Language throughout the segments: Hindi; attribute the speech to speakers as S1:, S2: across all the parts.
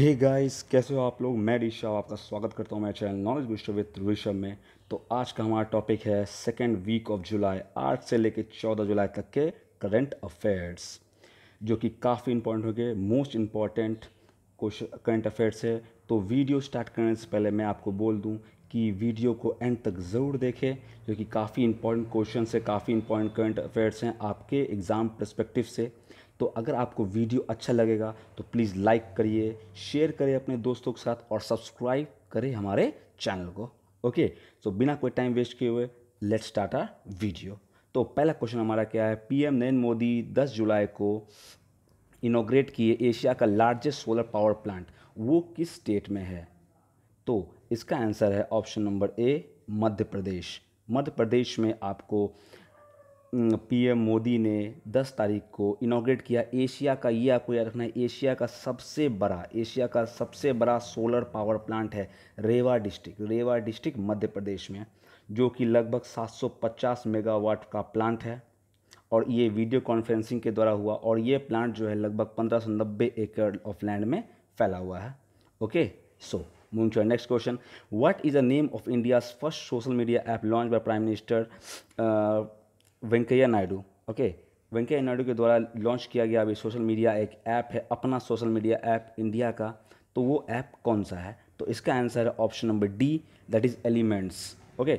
S1: हे गाइस कैसे हो आप लोग मैं ऋषभ आपका स्वागत करता हूँ मेरे channel knowledge mister with Rishabh में तो आज का हमारा टॉपिक है सेकेंड वीक ऑफ जुलाई आठ से लेकर चौदह जुलाई तक के करंट अफेयर्स जो कि काफ़ी इंपॉर्टेंट हो गए most important question current affairs है तो वीडियो स्टार्ट करने से पहले मैं आपको बोल दूँ कि वीडियो को एंड तक ज़रूर देखें जो कि काफ़ी इंपॉर्टेंट क्वेश्चन है काफ़ी इंपॉर्टेंट करंट अफेयर्स हैं आपके एग्ज़ाम परस्पेक्टिव से तो अगर आपको वीडियो अच्छा लगेगा तो प्लीज़ लाइक करिए शेयर करिए अपने दोस्तों के साथ और सब्सक्राइब करें हमारे चैनल को ओके तो बिना कोई टाइम वेस्ट किए हुए लेट्स स्टार्ट आ वीडियो तो पहला क्वेश्चन हमारा क्या है पीएम नरेंद्र मोदी 10 जुलाई को इनोग्रेट किए एशिया का लार्जेस्ट सोलर पावर प्लांट वो किस स्टेट में है तो इसका आंसर है ऑप्शन नंबर ए मध्य प्रदेश मध्य प्रदेश में आपको पीएम मोदी ने 10 तारीख को इनाग्रेट किया एशिया का ये आपको याद रखना है एशिया का सबसे बड़ा एशिया का सबसे बड़ा सोलर पावर प्लांट है रेवा डिस्ट्रिक्ट रेवा डिस्ट्रिक्ट मध्य प्रदेश में जो कि लगभग 750 मेगावाट का प्लांट है और ये वीडियो कॉन्फ्रेंसिंग के द्वारा हुआ और ये प्लांट जो है लगभग पंद्रह एकड़ ऑफ लैंड में फैला हुआ है okay so moving to next question what is the name of India's first social media app launch by prime minister Venkaiah Naidu okay Venkaiah Naidu के द्वारा लॉन्च किया गया अभी सोशल मीडिया एक ऐप है अपना सोशल मीडिया ऐप इंडिया का तो वो ऐप कौन सा है तो इसका आंसर है option number D that is elements okay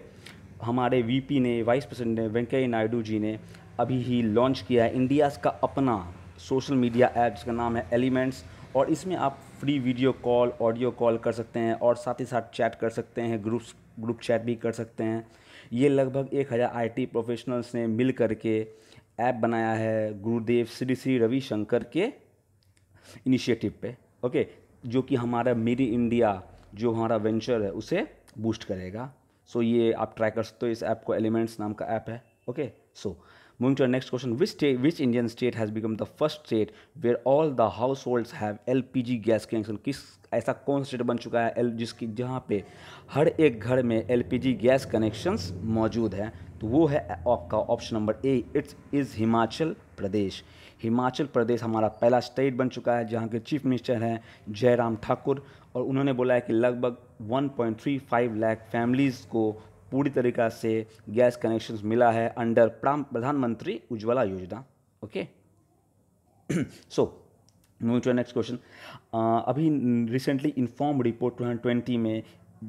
S1: हमारे वीपी ने वाइस प्रेसिडेंट ने वेंकैया नायडू जी ने अभी ही लॉन्च किया है इंडिया का अपना सोशल मीडिया ऐप जिसका नाम है एलिमेंट्स और इसमें आप free video call audio call कर सकते हैं और साथ ही साथ चैट कर सकते हैं ग्रुप्स ग्रुप चैट भी कर सकते हैं ये लगभग एक हज़ार आई प्रोफेशनल्स ने मिल करके ऐप बनाया है गुरुदेव श्री श्री रविशंकर के इनिशिएटिव पे ओके जो कि हमारा मेरी इंडिया जो हमारा वेंचर है उसे बूस्ट करेगा सो so, ये आप ट्राई कर सकते हो इस ऐप को एलिमेंट्स नाम का ऐप है okay so so, Moving to our next question, which state, which Indian state has become the first state where all the households have LPG gas connection किस ऐसा कौन state बन चुका है एल जिसकी जहाँ पे हर एक घर में एलपीजी गैस कनेक्शंस मौजूद हैं तो वो है आपका option number A it's is Himachal Pradesh Himachal Pradesh हमारा पहला स्टेट बन चुका है जहाँ के चीफ मिनिस्टर हैं जयराम ठाकुर और उन्होंने बोला है कि लगभग 1.35 लाख फैमिलीज़ को पूरी तरीक़ा से गैस कनेक्शन मिला है under Pradhanmantri Ujjwala Yojana okay so moving to next question अभी recently inform report two twenty में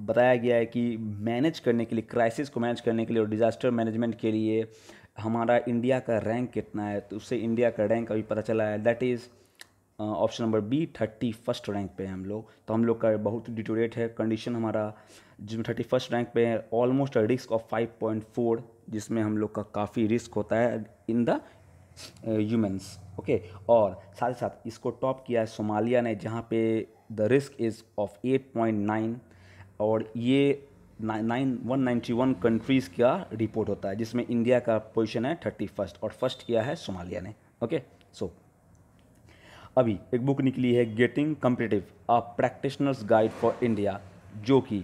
S1: बताया गया है कि मैनेज करने के लिए क्राइसिस को मैनेज करने के लिए और डिज़ास्टर मैनेजमेंट के लिए हमारा इंडिया का रैंक कितना है तो उससे इंडिया का रैंक अभी पता चला है that is option number B thirty first rank पे हैं हम लोग तो हम लोग का बहुत डिटोरेट है कंडीशन हमारा जिसमें थर्टी फर्स्ट रैंक पे है almost risk of five point four जिसमें हम लोग का काफ़ी रिस्क होता है इन द ह्यूमन्स ओके और साथ ही साथ इसको टॉप किया है सोमालिया ने जहाँ पे the risk is of eight point nine और ये nine one ninety one countries का रिपोर्ट होता है जिसमें इंडिया का पोजिशन है थर्टी फर्स्ट और फर्स्ट किया है सोमालिया ने ओके सो so, अभी एक बुक निकली है getting competitive a practitioner's guide for India जो कि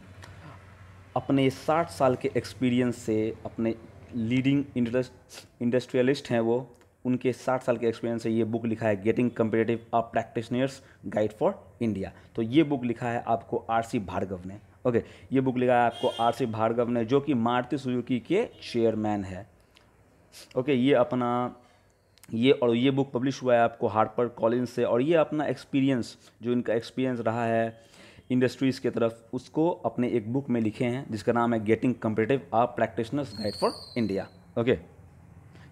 S1: अपने साठ साल के एक्सपीरियंस से अपने लीडिंग इंडस्ट्रियलिस्ट हैं वो उनके साठ साल के एक्सपीरियंस से ये बुक लिखा है getting competitive a practitioner's guide for India तो ये बुक लिखा है आपको आर सी भार्गव ने ओके ये बुक लिखा है आपको आर सी भार्गव ने जो कि मारुति सुजुकी के चेयरमैन है ओके ये अपना ये और ये बुक पब्लिश हुआ है आपको हार्पर कॉलिंस से और ये अपना एक्सपीरियंस जो इनका एक्सपीरियंस रहा है इंडस्ट्रीज़ के तरफ उसको अपने एक बुक में लिखे हैं जिसका नाम है getting competitive a practitioner's guide for India okay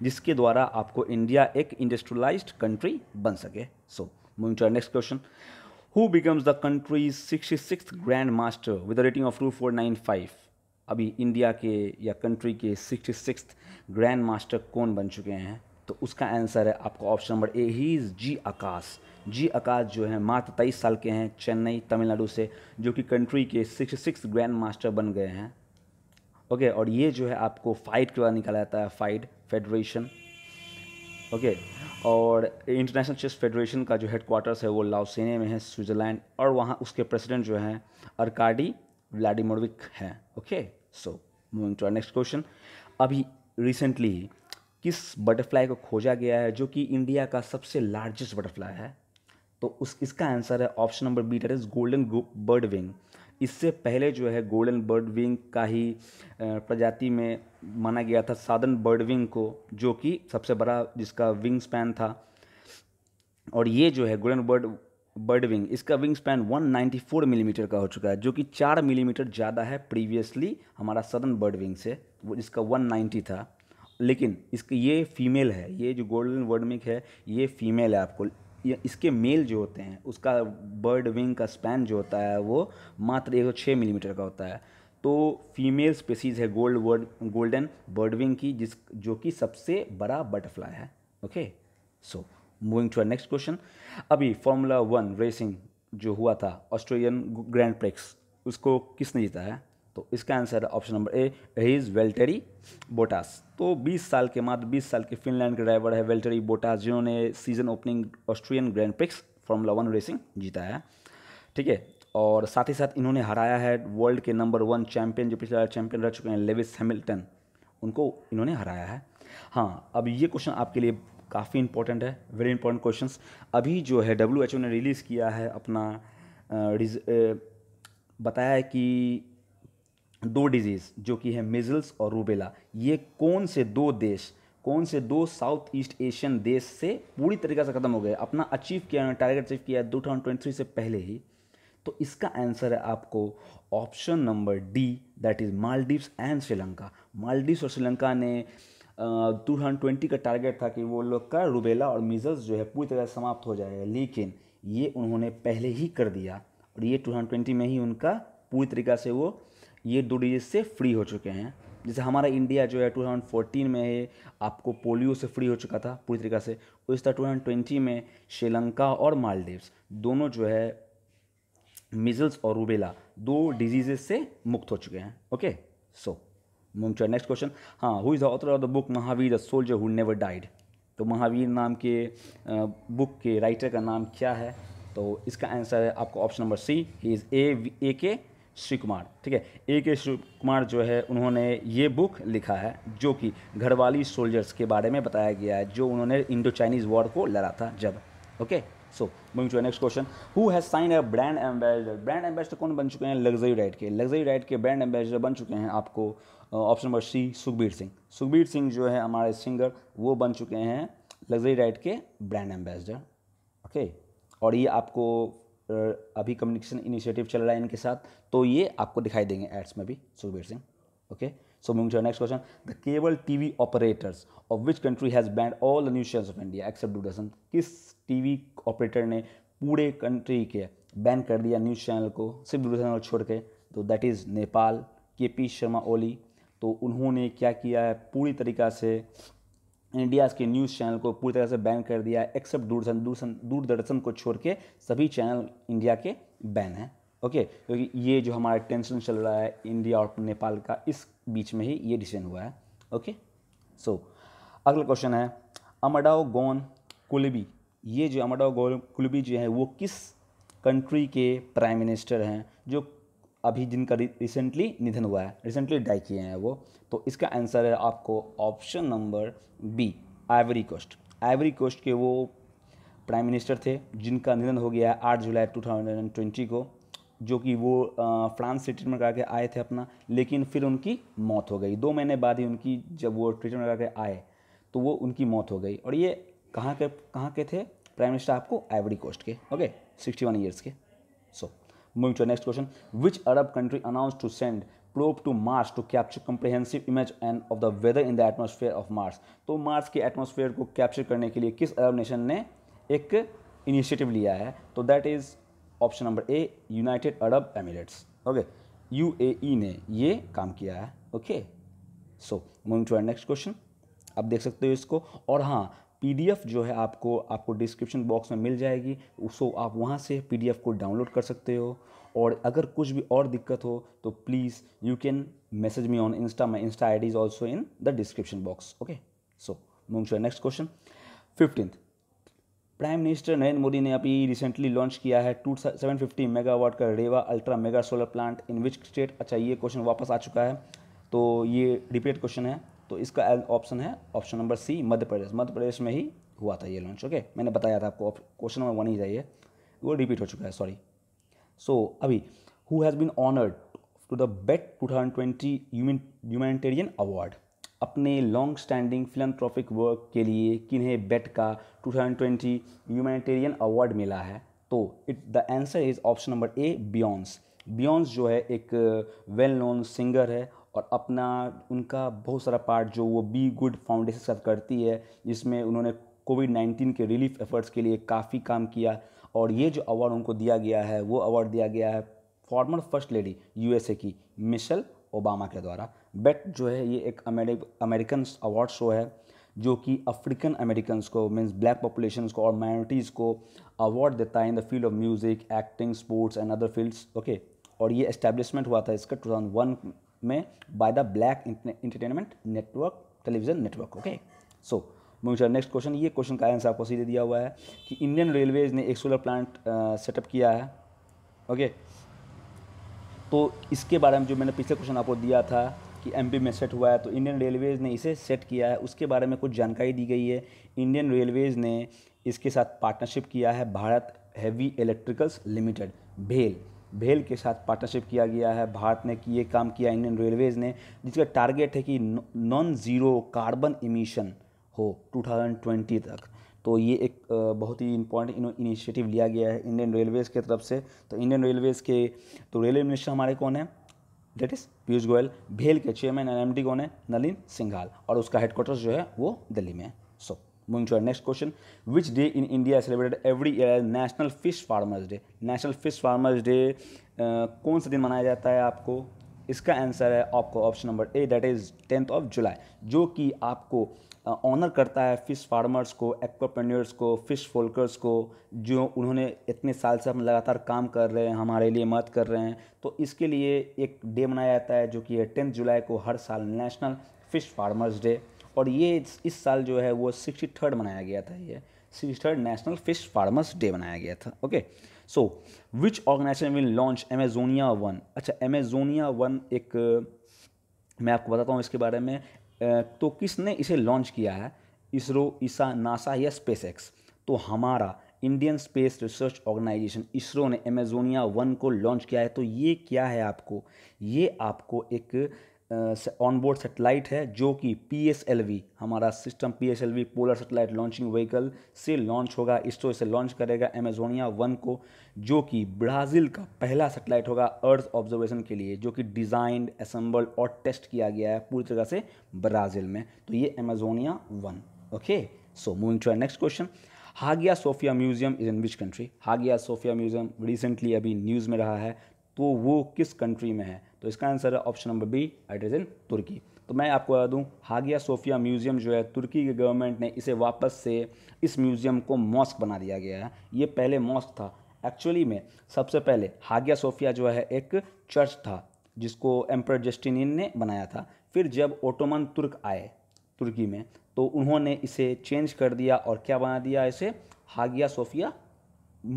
S1: जिसके द्वारा आपको इंडिया एक इंडस्ट्रियलाइज्ड कंट्री बन सके so moving to next question who becomes the countries sixty six grand master with rating of two four nine five अभी इंडिया के या कंट्री के सिक्सटी सिक्स ग्रैंड मास्टर कौन बन चुके हैं तो उसका आंसर है आपका option number A he is G Akash G Akash जो है मात्र तेईस साल के हैं चेन्नई तमिलनाडु से जो कि कंट्री के सिक्स सिक्स ग्रैंड मास्टर बन गए हैं ओके और ये जो है आपको फाइट के बाद निकाला जाता है फाइट फेडरेशन ओके और इंटरनेशनल चेस फेडरेशन का जो हेडक्वार्टर्स है वो लाओसेने में है स्विट्ज़रलैंड और वहाँ उसके प्रेसिडेंट जो हैं अरकाडी व्लाडिमोरविक हैं okay so moving to next question अभी रिसेंटली किस बटरफ्लाई को खोजा गया है जो कि इंडिया का सबसे लार्जेस्ट बटरफ्लाई है तो उस इसका आंसर है option number B that is golden bird wing इससे पहले जो है गोल्डन बर्ड विंग का ही प्रजाति में माना गया था साधन बर्ड विंग को जो कि सबसे बड़ा जिसका विंग स्पैन था और ये जो है गोल्डन बर्ड बर्ड विंग इसका विंग स्पैन 194 मिलीमीटर mm का हो चुका है जो कि चार मिलीमीटर mm ज़्यादा है प्रीवियसली हमारा सदन बर्ड विंग से वो जिसका 190 था लेकिन इसके ये फीमेल है ये जो गोल्डन वर्डमिक है ये फीमेल है आपको इसके मेल जो होते हैं उसका बर्ड विंग का स्पैन जो होता है वो मात्र एक सौ छः मिलीमीटर का होता है तो फीमेल स्पेसीज़ है gold word golden bird wing की जिस जो कि सबसे बड़ा बटरफ्लाई है okay so moving to next question अभी फॉर्मूला वन रेसिंग जो हुआ था ऑस्ट्रेलियन ग्रैंड प्रेक्स उसको किसने जीता है तो इसका आंसर है option number A he is Valtteri Bottas तो 20 साल के मात्र 20 साल के फिनलैंड के ड्राइवर है वेल्टरी बोटास जिन्होंने season opening Austrian grand prix formula one racing जीता है ठीक है और साथ ही साथ इन्होंने हराया है वर्ल्ड के नंबर वन चैंपियन जो पिछले चैंपियन रह चुके हैं लेविस हैमिल्टन उनको इन्होंने हराया है हाँ अब ये क्वेश्चन आपके लिए काफ़ी इंपॉर्टेंट है वेरी इंपॉर्टेंट क्वेश्चन अभी जो है डब्ल्यू ने रिलीज़ किया है अपना आ, रिज, आ, बताया है कि दो डिजीज़ जो कि है मिजल्स और रूबेला ये कौन से दो देश कौन से दो साउथ ईस्ट एशियन देश से पूरी तरीके से ख़त्म हो गए अपना अचीव किया टारगेट अचीव किया है टू से पहले ही तो इसका आंसर है आपको option number D that is Maldives and Sri Lanka Maldives और श्रीलंका ने टू थाउजेंड ट्वेंटी का टारगेट था कि वो लोग का रुबेला और मिजल्स जो है पूरी तरह समाप्त हो जाएगा लेकिन ये उन्होंने पहले ही कर दिया और ये टू थाउजेंड ट्वेंटी में ही उनका पूरी तरीका से वो ये दो डिजीज से फ्री हो चुके हैं जैसे हमारा इंडिया जो है 2014 में आपको पोलियो से फ्री हो चुका था पूरी तरीके से उस तरह टू में श्रीलंका और मालदीव्स दोनों जो है मिजल्स और रूबेला दो डिजीजे से मुक्त हो चुके हैं okay so move to next question हाँ who is the author of the book Mahavir the soldier who never died तो महावीर नाम के बुक के राइटर का नाम क्या है तो इसका आंसर है आपको option number C he is A A K Shri Kumar ठीक है ए के श्री कुमार जो है उन्होंने ये बुक लिखा है जो कि घरवाली सोल्जर्स के बारे में बताया गया है जो उन्होंने इंडो चाइनीज़ वॉर को लड़ा था जब okay so moving to next question who has sign a brand ambassador brand ambassador कौन बन चुके हैं लग्जरी राइड के लग्जरी राइड के ब्रांड एम्बेसडर बन चुके हैं आपको option number C Sukhbir Singh Sukhbir Singh जो है हमारे सिंगर वो बन चुके हैं लग्जरी राइड के ब्रांड एम्बेसडर ओके और ये आपको अभी कम्युनिकेशन इनिशिएटिव चल रहा है इनके साथ तो ये आपको दिखाई देंगे एड्स में भी Sukhbir Singh okay so moving to next question the cable TV operators of which country has banned all the news channels of India except Doordarshan किस टीवी ऑपरेटर ने पूरे कंट्री के बैन कर दिया न्यूज़ चैनल को सिर्फ दूरदर्शन को छोड़ के तो दैट इज़ नेपाल के पी शर्मा ओली तो उन्होंने क्या किया है पूरी तरीक़ा से इंडिया के न्यूज़ चैनल को पूरी तरह से बैन कर दिया है एक्सेप्ट दूरदर्शन दूरदर्शन दूरदर्शन को छोड़ के सभी चैनल इंडिया के बैन हैं ओके क्योंकि ये जो हमारा टेंशन चल रहा है इंडिया और नेपाल का इस बीच में ही ये डिसीजन हुआ है ओके सो so, अगला क्वेश्चन है अमडाओ गोन कुलबी ये जो अमडाओ गोन कुलबी जो है वो किस कंट्री के प्राइम मिनिस्टर हैं जो अभी जिनका रिसेंटली निधन हुआ है रिसेंटली डाई किए हैं वो तो इसका आंसर है आपको option number B Ivory Coast Ivory Coast के वो प्राइम मिनिस्टर थे जिनका निधन हो गया है आठ जुलाई टू को जो कि वो फ्रांस से ट्रीटमेंट करा के आए थे अपना लेकिन फिर उनकी मौत हो गई दो महीने बाद ही उनकी जब वो ट्रीटमेंट करा के आए तो वो उनकी मौत हो गई और ये कहाँ के कहाँ के थे प्राइम मिनिस्टर आपको आइवरी कोस्ट के ओके सिक्सटी वन ईयर्स के so so, moving to next question which Arab country announce to send probe to Mars to capture comprehensive image and of the weather in the atmosphere of Mars तो मार्स की एटमोसफेयर को कैप्चर करने के लिए किस अरब नेशन ने एक इनिशिएटिव लिया है तो that is option number A United Arab Emirates okay U ने ये काम किया है okay so moving to our next question आप देख सकते हो इसको और हाँ पीडीएफ जो है आपको आपको डिस्क्रिप्शन बॉक्स में मिल जाएगी उसको आप वहाँ से पीडीएफ को डाउनलोड कर सकते हो और अगर कुछ भी और दिक्कत हो तो please you can message me on insta my insta I D is also in the description box okay so move to next question fifteenth prime minister Narendra Modi ने अभी रिसेंटली लॉन्च किया है टू सेवन फिफ्टी मेगावाट का Rewa ultra mega solar plant in which state अच्छा ये क्वेश्चन वापस आ चुका है तो ये रिपीट क्वेश्चन है तो इसका ऑप्शन है ऑप्शन नंबर सी मध्य प्रदेश मध्य प्रदेश में ही हुआ था ये लॉन्च ओके मैंने बताया था आपको क्वेश्चन नंबर वन ही चाहिए वो रिपीट हो चुका है सॉरी सो so, अभी who has been honoured to the BET two thousand twenty humanitarian award अपने लॉन्ग स्टैंडिंग फिलंट्रॉफिक वर्क के लिए किन्हें बेट का two thousand twenty humanitarian award मिला है तो it the answer is option number A Beyonce Beyonce जो है एक वेल नोन सिंगर है और अपना उनका बहुत सारा पार्ट जो वो बी गुड फाउंडेशन के साथ करती है जिसमें उन्होंने कोविड नाइन्टीन के रिलीफ एफर्ट्स के लिए काफ़ी काम किया और ये जो अवार्ड उनको दिया गया है वो अवार्ड दिया गया है फॉर्मर फर्स्ट लेडी यूएसए की मिशेल ओबामा के द्वारा बेट जो है ये एक अमेरिकन अवार्ड शो है जो कि अफ्रीकन अमेरिकन को मीन्स ब्लैक पॉपुलेशन को और माइनॉरिटीज़ को अवार्ड देता है in the field of music acting sports and other fields okay और ये इस्टेब्लिशमेंट हुआ था इसका 2001 में by the black entertainment network television network okay so मुझे नेक्स्ट क्वेश्चन ये क्वेश्चन का आंसर आपको सीधे दिया हुआ है कि इंडियन रेलवेज ने एक सोलर प्लांट सेटअप किया है ओके तो इसके बारे में जो मैंने पिछले क्वेश्चन आपको दिया था कि एम में सेट हुआ है तो इंडियन रेलवेज़ ने इसे सेट किया है उसके बारे में कुछ जानकारी दी गई है इंडियन रेलवेज़ ने इसके साथ पार्टनरशिप किया है भारत हैवी इलेक्ट्रिकल्स लिमिटेड भेल भेल के साथ पार्टनरशिप किया गया है भारत ने ये काम किया इंडियन रेलवेज़ ने जिसका टारगेट है कि नॉन ज़ीरो कार्बन इमीशन हो 2020 तक तो ये एक बहुत ही इंपॉर्टेंट इनिशिएटिव लिया गया है इंडियन रेलवेज़ के तरफ से तो इंडियन रेलवेज़ के तो रेलवे मिनिस्टर हमारे कौन है डेट इज़ पीयूष गोयल भेल के चेयरमैन एन एम कौन है नलिन सिंघाल और उसका हेडक्वार्टर्स जो है वो दिल्ली में है सो so, Moving to our next question, which day in India is celebrated every year as National Fish Farmers Day? National Fish Farmers Day uh, कौन सा दिन मनाया जाता है आपको इसका आंसर है आपको option number A that is tenth of July जो कि आपको ऑनर uh, करता है फ़िश फार्मर्स को एक्वाप्रन्योर्स को फ़िश फोल्कर्स को जो उन्होंने इतने साल से हम लगातार काम कर रहे हैं हमारे लिए मदद कर रहे हैं तो इसके लिए एक डे मनाया जाता है जो कि है टेंथ जुलाई को हर साल नेशनल फ़िश फार्मर्स डे और ये इस साल जो है वो सिक्सटी थर्ड मनाया गया था ये sixty third national fish farmers day मनाया गया था okay so which organisation will launch Amazonia one अच्छा एमेजोनिया वन एक मैं आपको बताता हूँ इसके बारे में तो किसने इसे लॉन्च किया है इसरो ईसा नासा या स्पेस एक्स तो हमारा Indian space research organisation ISRO ने एमेजोनिया वन को लॉन्च किया है तो ये क्या है आपको ये आपको एक ऑन बोर्ड सेटेलाइट है जो कि पी हमारा system P S L V polar satellite launching vehicle से लॉन्च होगा इसरो तो इसे लॉन्च करेगा एमेजोनिया वन को जो कि ब्राज़ील का पहला सेटेलाइट होगा अर्थ ऑब्जर्वेशन के लिए जो कि डिज़ाइंड असम्बल्ड और टेस्ट किया गया है पूरी तरह से ब्राज़ील में तो ये Amazonia one okay so moving to next question Hagia Sophia museum is in which country Hagia Sophia museum recently अभी न्यूज़ में रहा है तो वो किस कंट्री में है तो इसका आंसर है option number B it is in Turkey तो मैं आपको बता दूं हागिया सोफिया म्यूज़ियम जो है तुर्की की गवर्नमेंट ने इसे वापस से इस म्यूज़ियम को मॉस्क बना दिया गया है ये पहले मॉस्क था एक्चुअली में सबसे पहले हागिया सोफिया जो है एक चर्च था जिसको एम्पर जस्टिनियन ने बनाया था फिर जब ओटोमन तुर्क आए तुर्की में तो उन्होंने इसे चेंज कर दिया और क्या बना दिया इसे हागिया सोफिया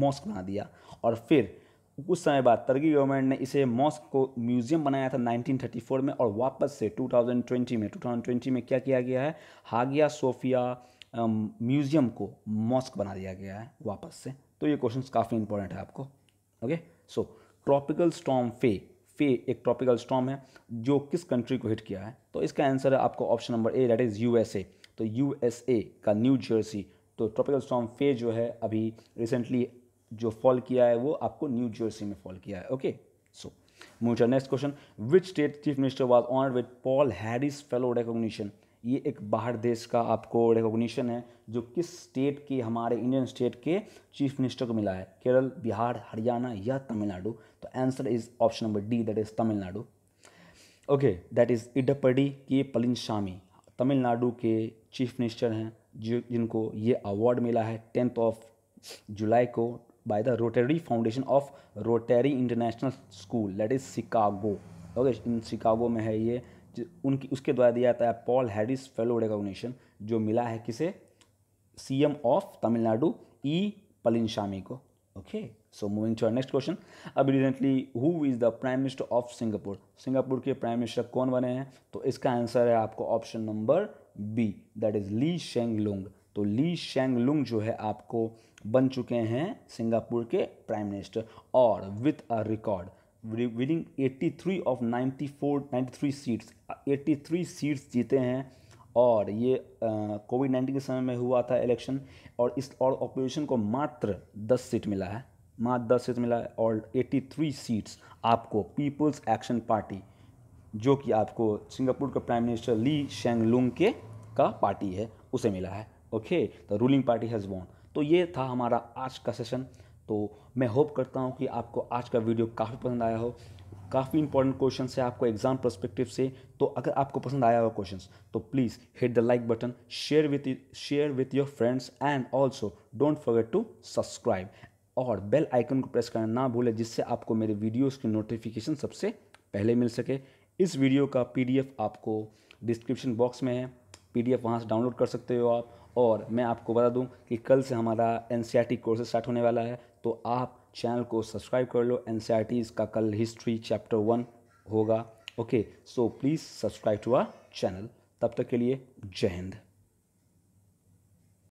S1: मॉस्क बना दिया और फिर कुछ समय बाद तर्की गवर्नमेंट ने इसे मॉस्क को म्यूजियम बनाया था 1934 में और वापस से 2020 में 2020 में क्या किया गया है हागिया सोफिया म्यूजियम को मॉस्क बना दिया गया है वापस से तो ये क्वेश्चन काफ़ी इंपॉर्टेंट है आपको ओके सो ट्रॉपिकल स्टॉम फे फे एक ट्रॉपिकल स्टॉम है जो किस कंट्री को हिट किया है तो इसका आंसर है आपको option number A that is USA तो यूएसए का न्यू जर्सी तो ट्रॉपिकल स्टॉम फे जो है अभी रिसेंटली जो फॉल किया है वो आपको न्यू जर्सी में फॉल किया है okay so move next question which state chief minister was honoured with Paul Harris fellow recognition ये एक बाहर देश का आपको रिकोगशन है जो किस स्टेट के हमारे इंडियन स्टेट के चीफ मिनिस्टर को मिला है केरल बिहार हरियाणा या तमिलनाडु तो answer is option number D that is Tamil Nadu okay that is Edappadi K Palaniswami Tamil Nadu के चीफ मिनिस्टर हैं जो जिनको ये अवार्ड मिला है टेंथ ऑफ जुलाई को by the Rotary foundation of Rotary international school that is Chicago okay in Chicago में है ये उनकी उसके द्वारा दिया जाता है पॉल हैरिस फेलो रिकॉग्निशन जो मिला है किसे सीएम ऑफ तमिलनाडु ई पलिनशामी को okay so moving to next question अब recently who is the prime minister of Singapore Singapore के प्राइम मिनिस्टर कौन बने हैं तो इसका आंसर है आपको option number B that is ली शेंग लोंग तो ली शेंग लुंग जो है आपको बन चुके हैं सिंगापुर के प्राइम मिनिस्टर और with a record winning 83 of 94 93 seats 83 seats जीते हैं और ये कोविड नाइन्टीन के समय में हुआ था इलेक्शन और इस और ऑपोजिशन को मात्र 10 सीट मिला है मात्र 10 सीट मिला है और 83 सीट्स आपको पीपल्स एक्शन पार्टी जो कि आपको सिंगापुर के प्राइम मिनिस्टर ली शेंग लुंग के का पार्टी है उसे मिला है okay the ruling party has won तो ये था हमारा आज का सेशन तो मैं होप करता हूँ कि आपको आज का वीडियो काफ़ी पसंद आया हो काफ़ी इंपॉर्टेंट क्वेश्चन है आपको एग्जाम परस्पेक्टिव से तो अगर आपको पसंद आया हो क्वेश्चन तो please hit the like button share with share with your friends and also don't forget to subscribe और बेल आइकन को प्रेस करना ना भूलें जिससे आपको मेरे वीडियोस की नोटिफिकेशन सबसे पहले मिल सके इस वीडियो का पीडीएफ आपको डिस्क्रिप्शन बॉक्स में है पीडीएफ वहाँ से डाउनलोड कर सकते हो आप और मैं आपको बता दूं कि कल से हमारा एन कोर्सेज स्टार्ट होने वाला है तो आप चैनल को सब्सक्राइब कर लो एन e का कल हिस्ट्री चैप्टर वन होगा okay so please subscribe to our channel तब तक के लिए जय हिंद